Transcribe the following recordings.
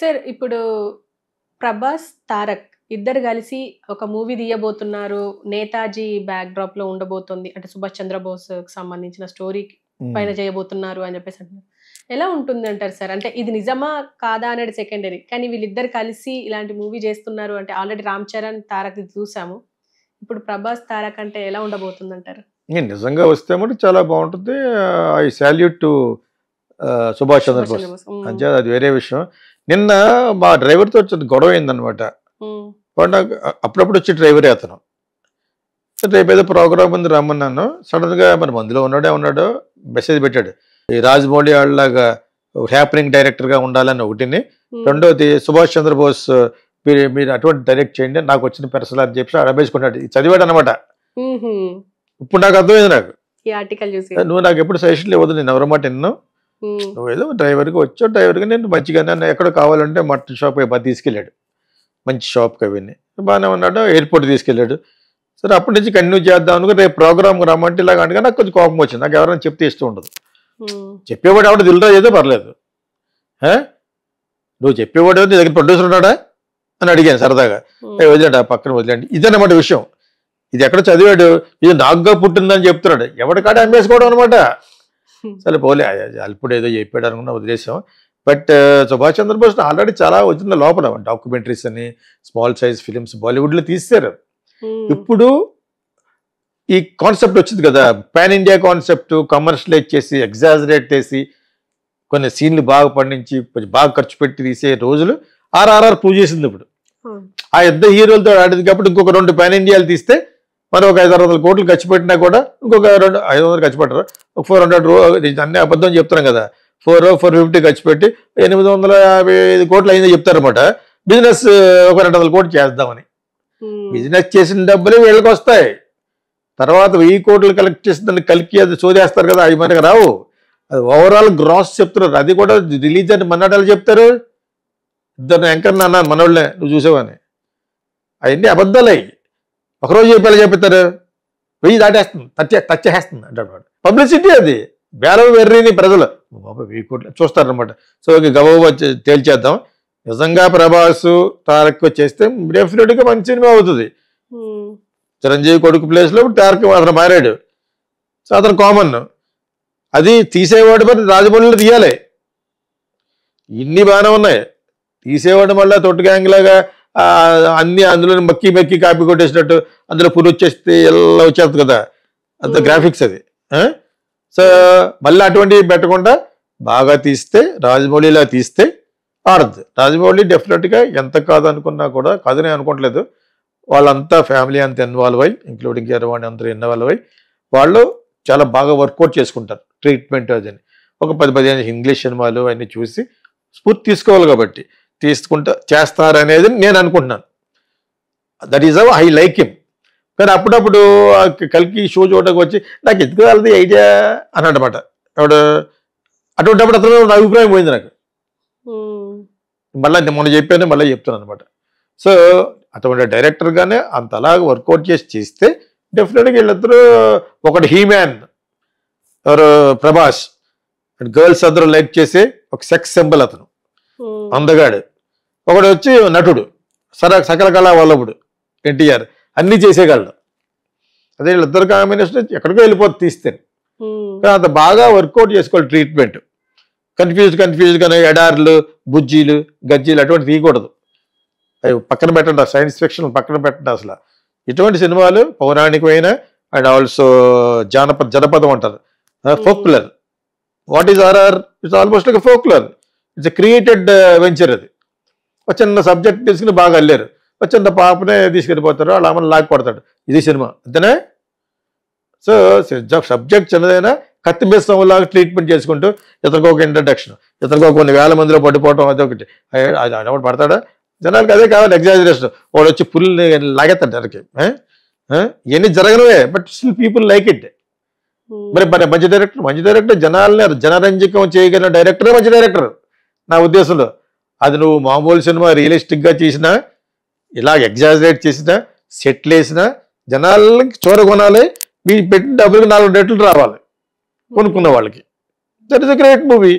Sir ఇప్పుడు ప్రభాస్ తారక్ ఇద్దరు కలిసి ఒక మూవీ తీయబోతున్నారు నేతాజీ బ్యాక్ డ్రాప్ లో ఉండబోతుంది అంటే సుభాష్ చంద్రబోస్ సంబంధించిన స్టోరీ పైన చేయబోతున్నారు అని చెప్పేసి అంటున్నారు ఎలా ఉంటుంది అంటారు సార్ అంటే ఇది నిజమా కాదా అనేది సెకండరీ కానీ వీళ్ళిద్దరు కలిసి ఇలాంటి మూవీ చేస్తున్నారు అంటే ఆల్రెడీ రామ్ చరణ్ తారక్ చూసాము ఇప్పుడు ప్రభాస్ తారక్ అంటే ఎలా ఉండబోతుంది అంటారు నిజంగా వస్తే మటు చాలా బాగుంటుంది I salute to Subhash Chandrabose అంటే అది వేరే విషయం నిన్న మా డ్రైవర్తో వచ్చి గొడవ అయిందనమాట వాడు అప్పుడప్పుడు వచ్చి డ్రైవరే అతను రేపు ఏదో ప్రోగ్రామ్ ఉంది రమ్మన్నాను సడన్ గా మరి మందులో ఉన్నాడే ఉన్నాడు మెసేజ్ పెట్టాడు ఈ రాజమౌళి వాళ్ళలాగా హ్యాపనింగ్ గా ఉండాలని ఒకటిని రెండోది సుభాష్ చంద్రబోస్ మీరు మీరు అటువంటి డైరెక్ట్ చేయండి నాకు వచ్చిన పెరసలు అని చెప్పి అడబేసుకున్నాడు చదివాడు అనమాట ఇప్పుడు నాకు అర్థమైంది నాకు నువ్వు నాకు ఎప్పుడు సజెషన్లు ఇవ్వదు నేను ఎవరమాట నిన్ను నువ్వు ఏదో డ్రైవర్కి వచ్చావు డ్రైవర్కి నేను మంచిగా నన్ను ఎక్కడ కావాలంటే మటన్ షాప్ బాగా తీసుకెళ్ళాడు మంచి షాప్కి అవన్నీ బాగానే ఉన్నాడు ఎయిర్పోర్ట్ తీసుకెళ్ళాడు సరే అప్పటి నుంచి కంటిన్యూ చేద్దాం అనుకుని రేపు ప్రోగ్రామ్ రమ్మంటే ఇలాగ అనగా నాకు కొంచెం కోపం వచ్చింది నాకు ఎవరైనా చెప్తే ఇష్టం ఉండదు చెప్పేవాడు ఎవడో దిల్రాజ్ ఏదో పర్లేదు నువ్వు చెప్పేవాడు నీ దగ్గర ప్రొడ్యూసర్ ఉన్నాడా అని అడిగాను సరదాగా వదిలేండి ఆ పక్కన వదిలేండి ఇదన్నమాట విషయం ఇది ఎక్కడ చదివాడు ఇది నాగ్గా పుట్టిందని చెప్తున్నాడు ఎవడికాడ అమ్మేసుకోవడం అనమాట సరే పోలే అల్పుడు ఏదో చెప్పాడు అనుకున్నా వదిలేసాం బట్ సుభాష్ చంద్రబోస్ ఆల్రెడీ చాలా వచ్చిన లోపల డాక్యుమెంటరీస్ అని స్మాల్ సైజ్ ఫిలిమ్స్ బాలీవుడ్లో తీస్తారు ఇప్పుడు ఈ కాన్సెప్ట్ వచ్చింది కదా పాన్ ఇండియా కాన్సెప్ట్ కమర్షియలైజ్ చేసి ఎగ్జాజరేట్ చేసి కొన్ని సీన్లు బాగా పండించి కొంచెం బాగా ఖర్చు పెట్టి తీసే రోజులు ఆర్ఆర్ఆర్ పూజ చేసింది ఇప్పుడు ఆ ఇద్దరు హీరోలతో ఆడింది కాబట్టి ఇంకొక రెండు పాన్ ఇండియాలు తీస్తే మరి ఒక ఐదు వందల కోట్లు ఖర్చు పెట్టినా కూడా ఇంకొక రెండు ఐదు వందలు ఖర్చు పెట్టరు ఒక ఫోర్ హండ్రెడ్ రూ అన్ని అబద్ధం చెప్తున్నాం కదా ఫోర్ ఫోర్ ఫిఫ్టీ ఖర్చు పెట్టి ఎనిమిది వందల యాభై ఐదు కోట్లు అయిందో చెప్తారనమాట బిజినెస్ ఒక రెండు వందల కోట్లు చేద్దామని బిజినెస్ hmm. చేసిన డబ్బులు వీళ్ళకి వస్తాయి తర్వాత వెయ్యి కోట్లు కలెక్ట్ చేసి దాన్ని కలికి అది చోదేస్తారు కదా అవి మనకి రావు అది ఓవరాల్ గ్రాస్ చెప్తున్నారు అది కూడా రిలీజ్ అని మన్నాడాలు చెప్తారు ఇద్దరు ఎంకర్ అన్నాను మనోళ్ళే నువ్వు చూసావని అవన్నీ అబద్ధాలయ్యి ఒకరోజు చెప్పి ఎలా చెప్తారు వెయ్యి దాటేస్తుంది తచ్చే తచ్చేస్తుంది అంటాడు పబ్లిసిటీ అది బేలవ్ వెర్రిని ప్రజలు బాబా వెయ్యి కోట్లు చూస్తారనమాట సో ఇక గబగబా తేల్చేద్దాం నిజంగా ప్రభాస్ తారక్ చేస్తే డెఫినెట్గా మంచి సినిమా అవుతుంది చిరంజీవి కొడుకు ప్లేస్లో తారక్ అతను మారాడు సో అతను కామన్ అది తీసేవాడు మరి రాజమౌళిలో తీయాలి ఇన్ని బాగానే ఉన్నాయి తీసేవాడు మళ్ళీ తొట్టు లాగా అన్ని అందులో మక్కి మక్కి కాపీ కొట్టేసినట్టు అందులో పులి వచ్చేస్తే ఎలా వచ్చేస్తుంది కదా అంత గ్రాఫిక్స్ అది సో మళ్ళీ అటువంటివి పెట్టకుండా బాగా తీస్తే రాజమౌళిలా తీస్తే ఆడద్దు రాజమౌళి డెఫినెట్గా ఎంత కాదనుకున్నా కూడా కాదని అనుకోవట్లేదు వాళ్ళంతా ఫ్యామిలీ అంత ఇన్వాల్వ్ అయ్యి ఇంక్లూడింగ్ ఎరవాణి అందరూ ఇన్వాల్వ్ అయ్యి వాళ్ళు చాలా బాగా వర్కౌట్ చేసుకుంటారు ట్రీట్మెంట్ అదని ఒక పది పదిహేను ఇంగ్లీష్ సినిమాలు అవన్నీ చూసి స్ఫూర్తి తీసుకోవాలి కాబట్టి తీసుకుంటా చేస్తారనేది నేను అనుకుంటున్నాను that is how I like him కానీ అప్పుడప్పుడు కలికి షో చూడటానికి వచ్చి నాకు ఎందుకు వాళ్ళది ఐడియా అని అనమాట ఎవడు అప్పుడు అతను నా అభిప్రాయం పోయింది నాకు hmm. మళ్ళీ మొన్న చెప్పాను మళ్ళీ చెప్తాను అనమాట సో అటువంటి డైరెక్టర్గానే అలాగ వర్కౌట్ చేసి చేస్తే డెఫినెట్గా వీళ్ళిద్దరూ ఒకటి హీమ్యాన్ ఎవరు ప్రభాస్ అండ్ గర్ల్స్ అందరూ లైక్ చేసే ఒక సెక్స్ సింబల్ అతను అందగాడు ఒకడు వచ్చి నటుడు సర సకల కళా వల్లభుడు ఎన్టీఆర్ అన్నీ చేసేయగలడు అదే వీళ్ళిద్దరు కాంబినేషన్ ఎక్కడికో వెళ్ళిపోతే తీస్తే అంత బాగా వర్కౌట్ చేసుకోవాలి ట్రీట్మెంట్ కన్ఫ్యూజ్ కన్ఫ్యూజ్ కానీ ఎడార్లు బుజ్జీలు గజ్జీలు అటువంటి తీయకూడదు అవి పక్కన పెట్టండి సైన్స్ ఫిక్షన్ పక్కన పెట్టండి అసలు ఇటువంటి సినిమాలు పౌరాణికమైన అండ్ ఆల్సో జానపద జనపదం అంటారు folklore what R R R it's almost like folklore it's created venture అది ఒక చిన్న సబ్జెక్ట్ తీసుకుని బాగా అల్లారు ఒక చిన్న పాపనే తీసుకెళ్ళిపోతారు వాళ్ళ అమ్మని లాగ్ పడతాడు ఇది సినిమా అంతేనా సో సబ్జెక్ట్ చిన్నదైనా కత్తి మిస్తంలాగా ట్రీట్మెంట్ చేసుకుంటూ ఇతనికి ఒక ఇంట్రడక్షన్ ఇతనికి కొన్ని వేల మందిలో పడిపోవడం అది ఒకటి ఒకటి పడతాడా జనాలకు అదే కావాలి ఎగ్జాజరేషన్ వాడు వచ్చి పుల్ని లాగేస్తాడు జనకి ఇవన్నీ జరగనవే but still people like it మరి మరి మంచి డైరెక్టర్ మంచి డైరెక్టర్ జనాల్ని జనరంజకం చేయగలిగిన డైరెక్టరే మంచి డైరెక్టర్ నా ఉద్దేశంలో అది నువ్వు మామూలు సినిమా రియలిస్టిక్గా చేసినా ఇలా ఎగ్జాజరేట్ చేసినా సెటిల్ వేసినా జనాలకి చూర కొనాలి మీరు పెట్టిన డబ్బులకు నాలుగు రెట్లు రావాలి కొనుక్కున్న వాళ్ళకి that is a great movie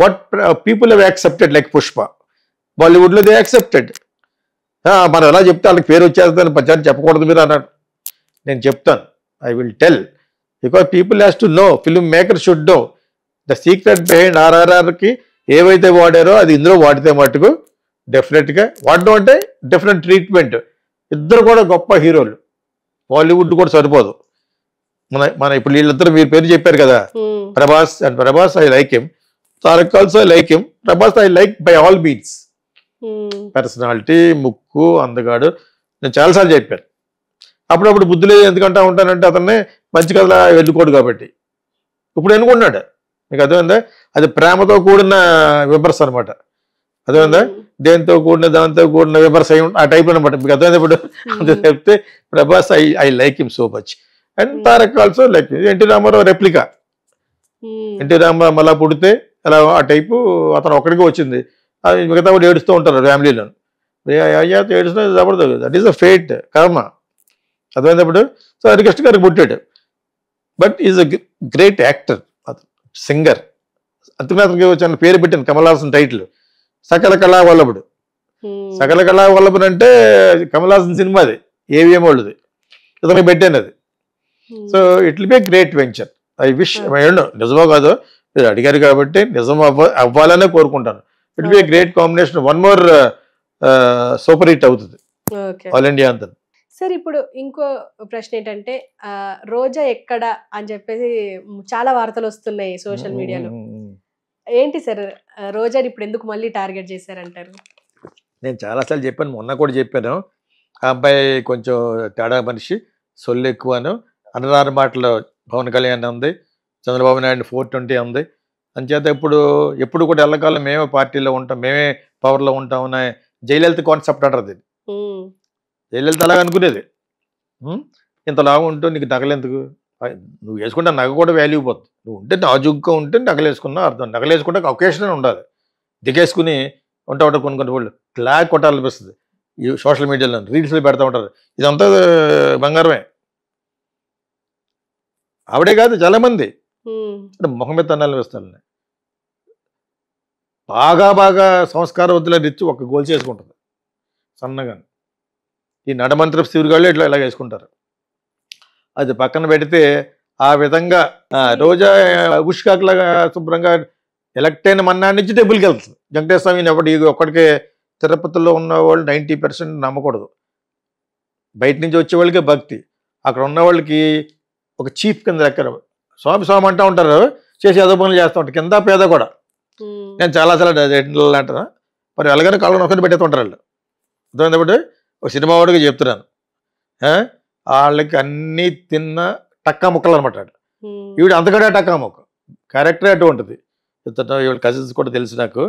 what people have accepted like Pushpa బాలీవుడ్లో దే యాక్సెప్టెడ్ మనం ఎలా చెప్తే వాళ్ళకి పేరు వచ్చేస్తుందని పచ్చాన్ని చెప్పకూడదు మీరు అన్నాడు నేను చెప్తాను I will tell because people has to know film maker should know the secret behind ఆర్ఆర్ఆర్కి ఏవైతే వాడారో అది ఇందులో వాడితే మటుకు డెఫినెట్గా వాడడం అంటే డిఫరెంట్ ట్రీట్మెంట్ ఇద్దరు కూడా గొప్ప హీరోలు బాలీవుడ్ కూడా సరిపోదు మన మన ఇప్పుడు వీళ్ళిద్దరు మీరు పేరు చెప్పారు కదా Prabhas and Prabhas I like him Tarak also I like him Prabhas I like by all means personality ముక్కు అందగాడు నేను చాలాసార్లు చెప్పాను అప్పుడప్పుడు బుద్ధులే ఎందుకంటా ఉంటానంటే అతన్ని మంచి కథలా వెళ్ళుకోడు కాబట్టి ఇప్పుడు ఎన్నుకున్నాడు మీకు అర్థమైందా అది ప్రేమతో కూడిన విమర్శ అనమాట అర్థమైందా దేనితో కూడిన దానితో కూడిన విమర్శ ఆ టైప్ అనమాట మీకు అర్థమైంది ఇప్పుడు అంత చెప్తే Prabhas I I like him so much and Tarak also like N T Ramarao replica N T Ramarao మళ్ళా పుడితే అలా ఆ టైపు అతను ఒక్కడికి వచ్చింది అది మిగతా కూడా ఏడుస్తూ ఉంటారు ఫ్యామిలీలో అయ్యాత ఏడుస్తున్నా జబర్దస్త్ దట్ ఈస్ అ ఫేట్ కర్మ అర్థమైనప్పుడు సో హరికృష్ణ గారికి పుట్టాడు but is a great actor singer అత్యున్నతంగా వచ్చిన పేరు పెట్టిన కమలాసన్ టైటిల్ సకల కళా వల్లభుడు సకల కళా వల్లభుడు అంటే కమలాసన్ సినిమా అది ఏవిఎం వాళ్ళది ఇతను పెట్టాను అది so it be great venture I wish నిజమో కాదు మీరు అడిగారు కాబట్టి నిజం అవ్వ అవ్వాలనే కోరుకుంటాను it be great combination one more super hit అవుతుంది ఆల్ ఇండియా అంతా సార్ ఇప్పుడు ఇంకో ప్రశ్న ఏంటంటే రోజా ఎక్కడ అని చెప్పేసి చాలా వార్తలు వస్తున్నాయి సోషల్ మీడియాలో ఏంటి సార్ రోజా ఇప్పుడు ఎందుకు మళ్ళీ టార్గెట్ చేశారంటారు నేను చాలాసార్లు చెప్పాను మొన్న కూడా చెప్పాను ఆ అబ్బాయి కొంచెం తేడా మనిషి సొల్లు ఎక్కువను అన్నదారు మాటలో పవన్ కళ్యాణ్ ఉంది చంద్రబాబు నాయుడు ఫోర్ ట్వంటీ ఉంది అంచేత ఇప్పుడు ఎప్పుడు కూడా వెళ్ళకాలం మేమే పార్టీలో ఉంటాం మేమే పవర్లో ఉంటాం అనే జయలలిత కాన్సెప్ట్ అంటారు జయలలిత అలాగ అనుకునేది ఇంత లాభం ఉంటే నీకు ఎందుకు నువ్వు వేసుకుంటే నగ కూడా వాల్యూ పోతుంది నువ్వు ఉంటే నాజుగ్గా ఉంటే వేసుకున్నా అర్థం నగలేసుకుంటే ఒకేషన్ ఉండాలి దిగేసుకుని ఉంటా ఉంటా కొన్ని కొన్ని వాళ్ళు క్లాక్ కొట్టాలనిపిస్తుంది ఈ సోషల్ మీడియాలో రీల్స్లో పెడతా ఉంటారు ఇదంతా బంగారమే ఆవిడే కాదు చాలామంది అంటే ముఖం మీద తన్నాలని వేస్తాను బాగా బాగా సంస్కారవద్దుల ఇచ్చి ఒక గోల్ చేసుకుంటుంది సన్నగా ఈ నడమంత్రపు శివుగాళ్ళు ఇట్లా ఇలా వేసుకుంటారు అది పక్కన పెడితే ఆ విధంగా రోజా ఉష్కాకులాగా శుభ్రంగా ఎలక్ట్ అయిన మన్నా నుంచి టెంపుల్కి వెళ్తుంది వెంకటేశ్వర ఒకటి ఒక్కడికే తిరుపతిలో ఉన్న వాళ్ళు నైంటీ పర్సెంట్ నమ్మకూడదు బయట నుంచి వచ్చే వాళ్ళకే భక్తి అక్కడ ఉన్న వాళ్ళకి ఒక చీఫ్ కింద లెక్కరు స్వామి స్వామి అంటూ ఉంటారు చేసి ఏదో పనులు చేస్తూ ఉంటారు కింద పేద కూడా నేను చాలాసార్లు అంటాను మరి ఎలాగైనా కాళ్ళు నొక్కని పెట్టేస్తుంటారు వాళ్ళు అర్థమైంది ఒక సినిమా వాడుగా చెప్తున్నాను వాళ్ళకి అన్నీ తిన్న టక్కా ముక్కలు అనమాట ఈవిడ అంతకడే టక్కా ముక్క క్యారెక్టర్ అటువంటిది ఈవిడ కజిన్స్ కూడా తెలుసు నాకు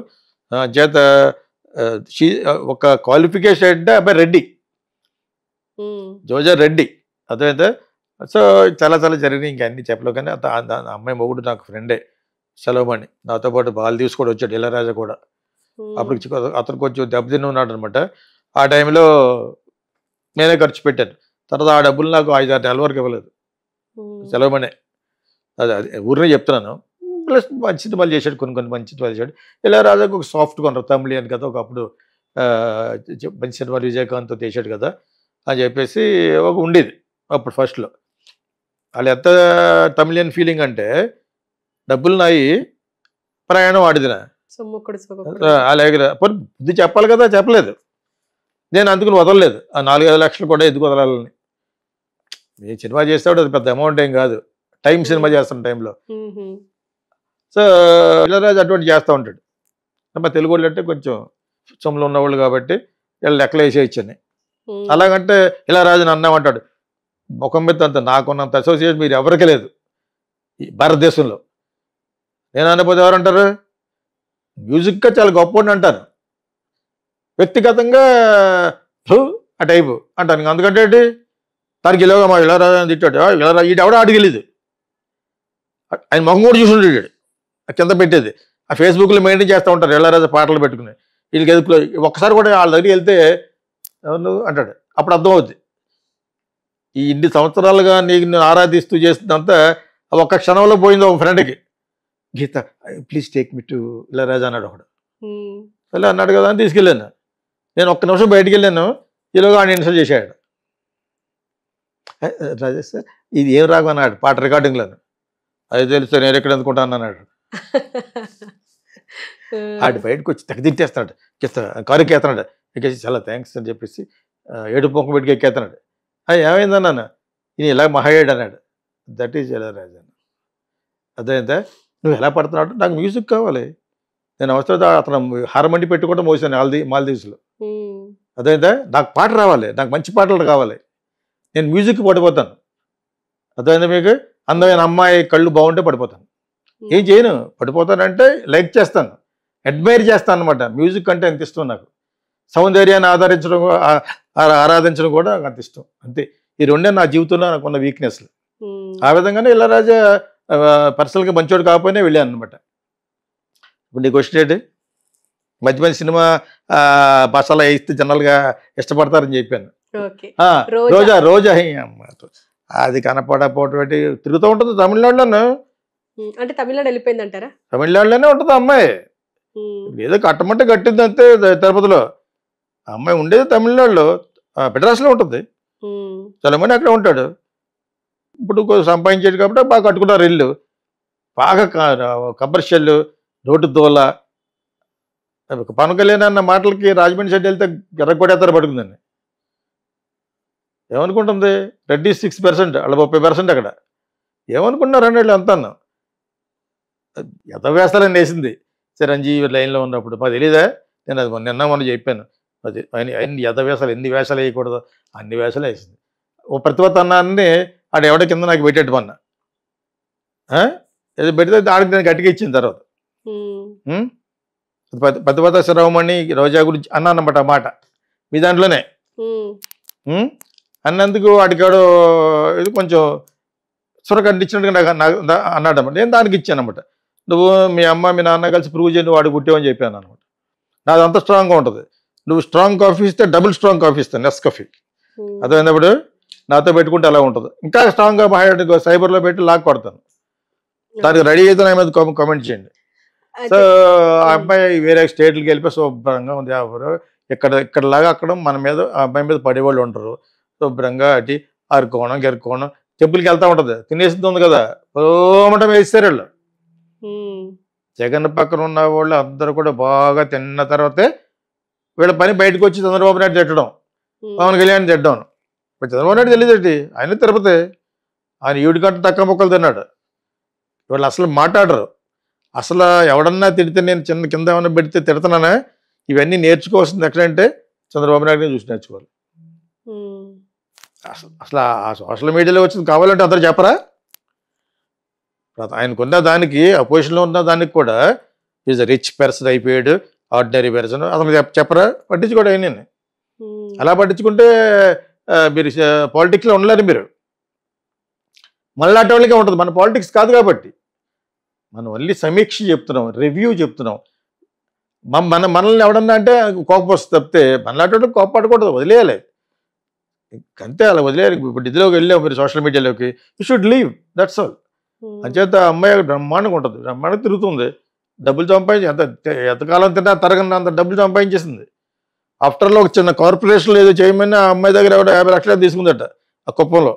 చేత ఒక క్వాలిఫికేషన్ అంటే అబ్బాయి రెడ్డి జోజా రెడ్డి అర్థమైతే సో చాలా చాలా జరిగినాయి ఇంకా అన్ని చెప్పలేవు కానీ అమ్మాయి మొగుడు నాకు ఫ్రెండే సెలవుమణి నాతో పాటు బాల్ తీసుకొని వచ్చాడు ఇళ్ళరాజా కూడా అప్పుడు అతను కొంచెం దెబ్బతిని ఉన్నాడు అనమాట ఆ టైంలో నేనే ఖర్చు పెట్టాను తర్వాత ఆ డబ్బులు నాకు ఐదు ఆరు నెలల వరకు ఇవ్వలేదు సెలవు అది అది ఊరినే చెప్తున్నాను ప్లస్ మంచి వాళ్ళు చేశాడు కొన్ని కొన్ని మంచి వాళ్ళు చేశాడు ఇలా రాజాకు ఒక సాఫ్ట్ కొనరు తమిళి అని కదా ఒకప్పుడు మంచి సినిమాలు విజయకాంత్తో చేశాడు కదా అని చెప్పేసి ఒక ఉండేది అప్పుడు ఫస్ట్లో వాళ్ళు ఎంత తమిళియన్ ఫీలింగ్ అంటే డబ్బులు నాయి ప్రయాణం ఆడిదిన అలాగే బుద్ధి చెప్పాలి కదా చెప్పలేదు నేను అందుకుని వదలలేదు ఆ నాలుగైదు లక్షలు కూడా ఎందుకు వదలాలని ఏ సినిమా చేస్తాడు అది పెద్ద అమౌంట్ ఏం కాదు టైం సినిమా చేస్తాను టైంలో సో ఇళ్ళరాజు అటువంటి చేస్తూ ఉంటాడు మా తెలుగు వాళ్ళు అంటే కొంచెం సొమ్ములు ఉన్నవాళ్ళు కాబట్టి వీళ్ళు లెక్కలు వేసే అలాగంటే ఇలా రాజుని అన్నామంటాడు ముఖం మీద అంత నాకున్నంత అసోసియేషన్ మీరు ఎవరికి లేదు భారతదేశంలో నేను అనకపోతే ఎవరంటారు మ్యూజిక్గా చాలా గొప్ప అంటారు వ్యక్తిగతంగా ఆ టైపు అంటాను అందుకంటే తనకి ఇలాగా మా ఇలా తిట్టాడు ఇలా ఇటు ఎవడో అడిగలేదు ఆయన మొహం కూడా చూసి ఆ కింద పెట్టేది ఆ ఫేస్బుక్లో మెయింటైన్ చేస్తూ ఉంటారు ఎల్లరాజా పాటలు పెట్టుకుని వీళ్ళకి ఎదుపులో ఒక్కసారి కూడా వాళ్ళ దగ్గరికి వెళ్తే ఎవరు అంటాడు అప్పుడు అర్థమవుద్ది ఈ ఇన్ని సంవత్సరాలుగా నీకు నేను ఆరాధిస్తూ చేసినంత ఒక్క క్షణంలో పోయింది ఒక ఫ్రెండ్కి గీత ప్లీజ్ టేక్ మిట్టు ఇలా ఇళ్ళరాజా అన్నాడు ఒకడు సరే అన్నాడు కదా అని తీసుకెళ్ళాను నేను ఒక్క నిమిషం బయటికి వెళ్ళాను ఈలోగా ఆయన ఇన్సల్ట్ చేశాడు రాజేష్ సార్ ఇది ఏం రాగు అన్నాడు పాట రికార్డింగ్లో అది తెలుసు నేను ఎక్కడ అందుకుంటాను అన్నాడు ఆడు బయటకు వచ్చి తెగ తిట్టేస్తున్నాడు కారుకి ఎత్తున్నాడు ఇంకేసి చాలా థ్యాంక్స్ అని చెప్పేసి ఏడు పొంక పెట్టుకు ఎక్కేస్తున్నాడు అది ఏమైందన్నాను ఈయన ఇలా మహాయేడు అన్నాడు దట్ ఈజ్ ఎలా రాజన్ అదైతే నువ్వు ఎలా పడుతున్నాడు నాకు మ్యూజిక్ కావాలి నేను అవసరం అతను హారమండి పెట్టుకుంటూ మోసాను ఆల్ది మాల్దీవ్స్లో అదైతే నాకు పాట రావాలి నాకు మంచి పాటలు కావాలి నేను మ్యూజిక్ పడిపోతాను అదైతే మీకు అందమైన అమ్మాయి కళ్ళు బాగుంటే పడిపోతాను ఏం చేయను పడిపోతానంటే లైక్ చేస్తాను అడ్మైర్ చేస్తాను అనమాట మ్యూజిక్ అంటే ఎంత ఇష్టం నాకు సౌందర్యాన్ని ఆదరించడం ఆరాధించడం కూడా నాకు అంత ఇష్టం అంతే ఈ రెండే నా జీవితంలో నాకున్న వీక్నెస్లు ఆ విధంగానే ఇళ్ళరాజా పర్సనల్గా మంచోడు కాకపోయినా వెళ్ళాను అనమాట ఇప్పుడు నీ క్వశ్చన్ ఏంటి మధ్య మధ్య సినిమా భాషలో వేస్తే జనరల్గా ఇష్టపడతారని చెప్పాను రోజా రోజా అది కనపడపోవటం తిరుగుతూ ఉంటుంది తమిళనాడులోను అంటే తమిళనాడు వెళ్ళిపోయింది అంటారా తమిళనాడులోనే ఉంటుంది అమ్మాయి ఏదో కట్టమంటే కట్టింది అంతే తిరుపతిలో అమ్మాయి ఉండేది తమిళనాడులో బెడ్రాస్లో ఉంటుంది చాలా మంది అక్కడ ఉంటాడు ఇప్పుడు సంపాదించాడు కాబట్టి బాగా కట్టుకున్నారు ఇల్లు బాగా కమర్షియల్ రోడ్డు దోల పవన్ కళ్యాణ్ అన్న మాటలకి రాజమండ్రి షెడ్ వెళ్తే ఎర్రగొట్టేస్తారు పడుకుందండి ఏమనుకుంటుంది రెడ్డి సిక్స్ పర్సెంట్ వాళ్ళ ముప్పై పర్సెంట్ అక్కడ ఏమనుకుంటున్నారు అండి వాళ్ళు ఎంత ఎంత వేస్తారని వేసింది చిరంజీవి లైన్లో ఉన్నప్పుడు మాకు తెలియదా నేను అది నిన్న మొన్న చెప్పాను అది ఆయన ఎంత యథవ్యాసాలు ఎన్ని వేషాలు వేయకూడదు అన్ని వేషాలు వేసింది ఓ ప్రతిభత అన్నాన్ని ఆడ ఎవడ కింద నాకు పెట్టేట్టు అన్న ఏదో పెడితే ఆడికి నేను గట్టిగా ఇచ్చిన తర్వాత పెద్ద శిరోమణి రోజా గురించి అన్నానమాట ఆ మాట మీ దాంట్లోనే అన్నందుకు వాడికాడు ఇది కొంచెం సురకండిచ్చినట్టుగా నాకు అన్నాడు అనమాట నేను దానికి ఇచ్చాను అనమాట నువ్వు మీ అమ్మ మీ నాన్న కలిసి ప్రూవ్ చేయండి వాడు పుట్టేవని చెప్పాను అనమాట నాది అంత స్ట్రాంగ్గా ఉంటుంది నువ్వు స్ట్రాంగ్ కాఫీ ఇస్తే డబుల్ స్ట్రాంగ్ కాఫీ ఇస్తాను నెస్ కాఫీ అదేనప్పుడు నాతో పెట్టుకుంటే అలా ఉంటుంది ఇంకా స్ట్రాంగ్గా సైబర్లో పెట్టి లాక్ కొడతాను దానికి రెడీ అయితే నా మీద కామెంట్ చేయండి సో ఆ అబ్బాయి వేరే స్టేట్లకి వెళ్ళిపోయి శుభ్రంగా ఉంది ఇక్కడ ఇక్కడలాగా అక్కడ మన మీద ఆ అబ్బాయి మీద పడేవాళ్ళు ఉంటారు శుభ్రంగా అటు అరుకోవడం గెరుకోవడం చెప్పులకి వెళ్తా ఉంటుంది తినేసింది ఉంది కదా పోమటం వేస్తారు వాళ్ళు జగన్ పక్కన ఉన్న వాళ్ళు అందరు కూడా బాగా తిన్న తర్వాతే వీళ్ళ పని బయటకు వచ్చి చంద్రబాబు నాయుడు తిట్టడం పవన్ కళ్యాణ్ తిట్టడం ఇప్పుడు చంద్రబాబు నాయుడు తెలియదు ఆయన తిరుపతి ఆయన ఈడు గంట తక్కువ మొక్కలు తిన్నాడు వీళ్ళు అసలు మాట్లాడరు అసలు ఎవడన్నా తిడితే నేను చిన్న కింద ఏమైనా పెడితే తిడతానా ఇవన్నీ నేర్చుకోవాల్సింది ఎక్కడంటే చంద్రబాబు నాయుడు చూసి నేర్చుకోవాలి అసలు అసలు ఆ సోషల్ మీడియాలో వచ్చింది కావాలంటే అందరూ చెప్పరా ఆయనకున్న దానికి అపోజిషన్లో ఉన్న దానికి కూడా ఈజ్ రిచ్ పర్సన్ అయిపోయాడు ఆర్డినరీ పర్సన్ అతను చెప్పరా పట్టించుకోడు ఆయన అలా పట్టించుకుంటే మీరు పాలిటిక్స్లో ఉండలేరు మీరు మళ్ళీ అటువంటి ఉంటుంది మన పాలిటిక్స్ కాదు కాబట్టి మనం ఓన్లీ సమీక్ష చెప్తున్నాం రివ్యూ చెప్తున్నాం మన మనల్ని ఎవడన్నా అంటే కోపం వస్తుంది తప్పితే మనలాంటి కోపం పడకూడదు వదిలేయాలి అంతే అలా వదిలేయాలి ఇప్పుడు ఇదిలోకి వెళ్ళాం మీరు సోషల్ మీడియాలోకి you should leave that's all అంచేత అమ్మాయి బ్రహ్మాండంగా ఉంటుంది బ్రహ్మాండంగా తిరుగుతుంది డబ్బులు సంపాదించి ఎంత ఎంతకాలం తిన్నా తరగని అంత డబ్బులు సంపాదించేసింది ఆఫ్టర్లో ఒక చిన్న కార్పొరేషన్లో ఏదో చేయమని ఆ అమ్మాయి దగ్గర ఎవడో యాభై లక్షలు తీసుకుందట ఆ కుప్పంలో